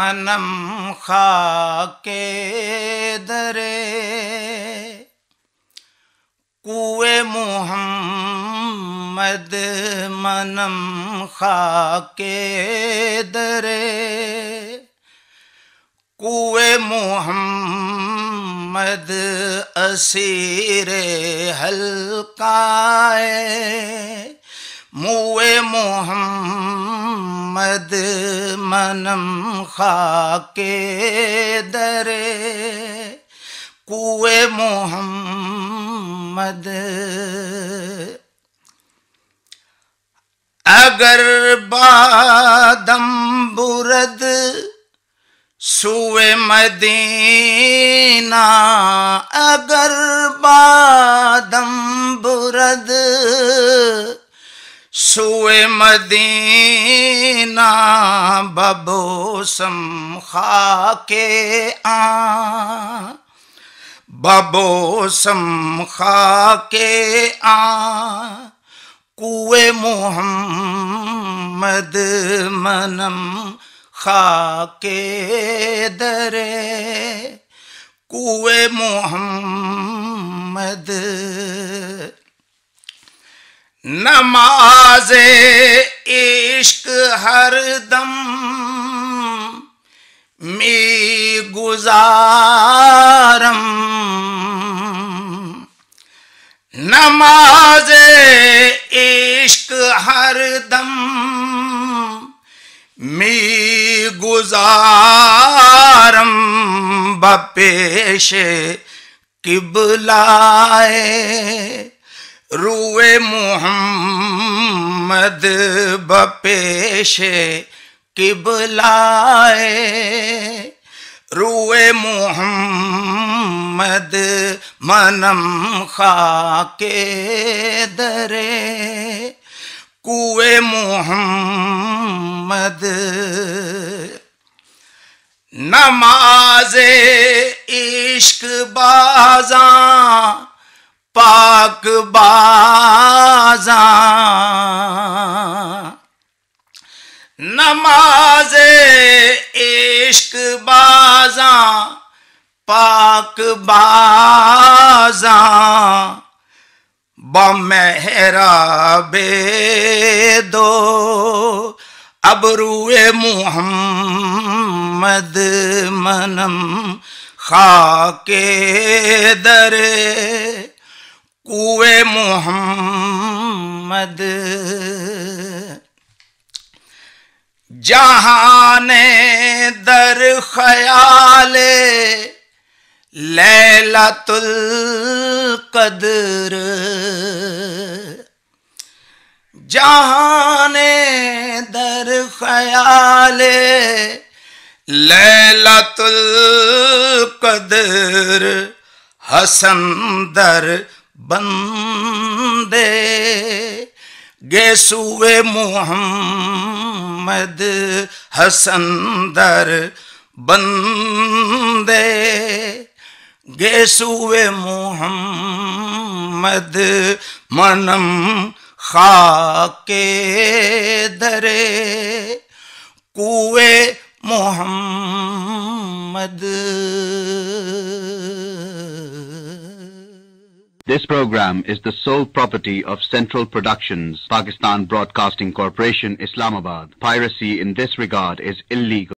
मनम खाके दरे कुए मोहम्मद मनम खाके दरे कुए मोहम्मद असीरे हल्काए मुए मोहम्मद मद मनम खाके दरे कुए मोहम्मद अगर बादम बुरद सुए मदीना अगर बादम बुरद सुए मदीना बबोसम खाके आ बबोसम खाके आ कुए मोहम्मद मनम खाके दरे कुए मोहम्मद नमाज इश्क हर दम में गुजारम नमाज इश्क हर दम में गुजारम बपेश किबलाए रुए मोहम्मद बपेशे किबलाए रुए मोहम्मद मनम खाके दरे कुए मोहम्मद नमाजे इश्क बाजा पाक बाजा नमाज इश्क बाजा पाक बाजा बमेहरा बे दो अब रूए मुहम्मद मनम खाके दरे कुए मोहम्मद जहाने दर ख्याले लैलतुल कदर जहाने दर ख्याले लैलतुल कदर हसन दर बंदे गेसुए मोहम्मद हसंदर बंदे गेसुए मोहम्मद मनम खाके दरे कुए Mohammad This program is the sole property of Central Productions, Pakistan Broadcasting Corporation, Islamabad. Piracy in this regard is illegal.